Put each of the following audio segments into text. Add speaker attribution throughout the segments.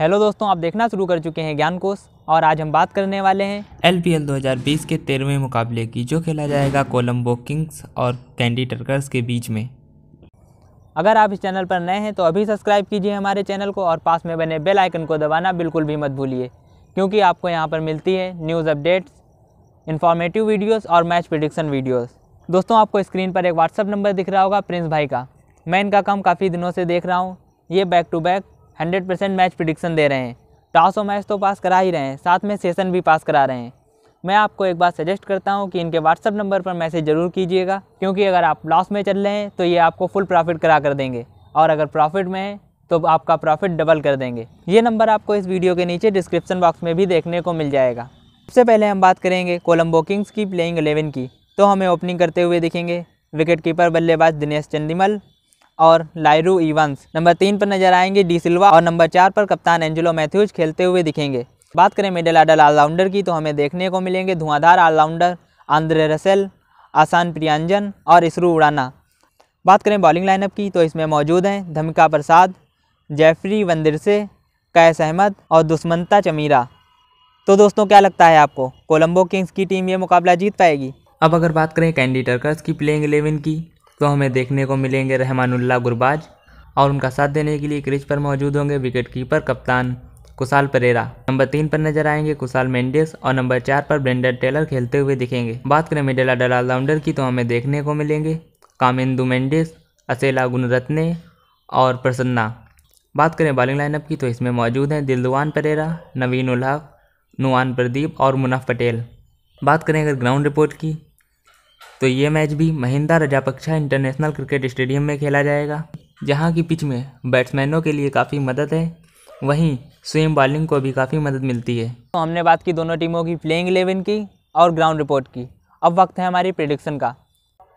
Speaker 1: hello दोस्तों आप देखना शुरू कर चुके हैं ज्ञान कोश और आज हम बात करने वाले हैं एल पी एल दो हज़ार बीस के तेरहवें मुकाबले की जो खेला जाएगा कोलम्बो किंग्स और कैंडी टर्कर्स के बीच में अगर आप इस चैनल पर नए हैं तो अभी सब्सक्राइब कीजिए हमारे चैनल को और पास में बने बेल आइकन को दबाना बिल्कुल भी मत भूलिए क्योंकि आपको यहाँ पर मिलती है न्यूज़ अपडेट्स इन्फॉर्मेटिव वीडियोज़ और मैच प्रडिक्शन वीडियोज़ दोस्तों आपको स्क्रीन पर एक व्हाट्सअप नंबर दिख रहा होगा प्रिंस भाई का मैं इनका काम काफ़ी दिनों से देख रहा हूँ ये back to back hundred percent match prediction दे रहे हैं टॉस और मैच तो पास करा ही रहे हैं साथ में सेशन भी पास करा रहे हैं मैं आपको एक बार सजेस्ट करता हूँ कि इनके व्हाट्सअप नंबर पर मैसेज ज़रूर कीजिएगा क्योंकि अगर आप लॉस में चल रहे हैं तो ये आपको फुल प्रॉफिट करा कर देंगे और अगर प्रॉफिट में है तो आपका प्रॉफिट डबल कर देंगे ये नंबर आपको इस वीडियो के नीचे डिस्क्रिप्शन बॉक्स में भी देखने को मिल जाएगा सबसे पहले हम बात करेंगे कोलम्बो किंग्स की प्लेइंग एलेवन की तो हमें ओपनिंग करते हुए दिखेंगे विकेट कीपर बल्लेबाज दिनेश चंदीमल और लायरू इवंस नंबर तीन पर नजर आएंगे डी सिल्वा और नंबर चार पर कप्तान एंजेलो मैथ्यूज खेलते हुए दिखेंगे बात करें मिडल आर्डर ऑलराउंडर की तो हमें देखने को मिलेंगे धुआंधार ऑलराउंडर आंद्रे रसेल आसान प्रियांजन और इसरू उड़ाना बात करें बॉलिंग लाइनअप की तो इसमें मौजूद हैं धमिका प्रसाद जेफरी वंदिरसे कैस अहमद और दुश्मनता चमीरा तो दोस्तों क्या लगता है आपको कोलंबो किंग्स की टीम ये मुकाबला जीत पाएगी अब अगर बात करें कैंडी टर्कर्स की प्लेइंग एलेवन की तो हमें देखने को मिलेंगे रहमानुल्ला गुरबाज और उनका साथ देने के लिए क्रिज पर मौजूद होंगे विकेट कीपर कप्तान कुशाल परेरा नंबर तीन पर नजर आएंगे कुसाल मेंडिस और नंबर चार पर ब्रेंडर टेलर खेलते हुए दिखेंगे बात करें मिडिल ऑर्डर ऑलराउंडर की तो हमें देखने को मिलेंगे कामिंदू मेंडिस असेला गुनरत्ने और प्रसन्ना बात करें बॉलिंग लाइनअप की तो इसमें मौजूद हैं दिलदुआन परेरा नवीन उल्हाक नुआन प्रदीप और मुनाफ पटेल बात करें अगर ग्राउंड रिपोर्ट की तो ये मैच भी Mahinda Rajapaksa international cricket stadium में खेला जाएगा जहाँ की पिच में बैट्समैनों के लिए काफ़ी मदद है वहीं स्विम बॉलिंग को भी काफ़ी मदद मिलती है तो हमने बात की दोनों टीमों की प्लेइंग इलेवन की और ग्राउंड रिपोर्ट की अब वक्त है हमारी प्रिडिक्शन का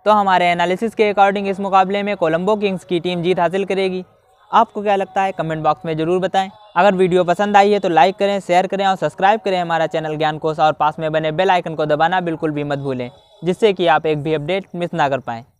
Speaker 1: तो हमारे एनालिसिस के अकॉर्डिंग इस मुकाबले में कोलंबो किंग्स की टीम जीत हासिल करेगी आपको क्या लगता है कमेंट बॉक्स में ज़रूर बताएं अगर वीडियो पसंद आई है तो लाइक करें शेयर करें और सब्सक्राइब करें हमारा चैनल ज्ञान कोश और पास में बने बेल आइकन को दबाना बिल्कुल भी मत भूलें जिससे कि आप एक भी अपडेट मिस ना कर पाएँ